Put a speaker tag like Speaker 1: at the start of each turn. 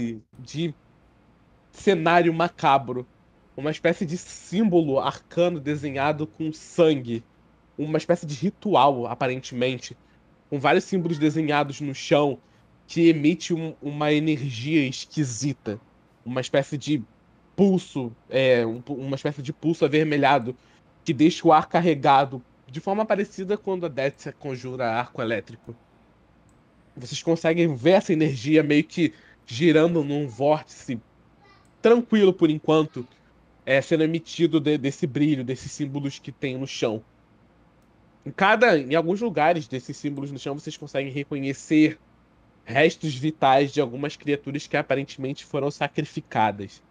Speaker 1: espécie de cenário macabro, uma espécie de símbolo arcano desenhado com sangue, uma espécie de ritual, aparentemente, com vários símbolos desenhados no chão que emite um, uma energia esquisita, uma espécie de pulso, é, um, uma espécie de pulso avermelhado que deixa o ar carregado, de forma parecida quando a Death conjura arco elétrico. Vocês conseguem ver essa energia meio que girando num vórtice tranquilo por enquanto, é, sendo emitido de, desse brilho, desses símbolos que tem no chão. Em cada, em alguns lugares desses símbolos no chão, vocês conseguem reconhecer restos vitais de algumas criaturas que aparentemente foram sacrificadas.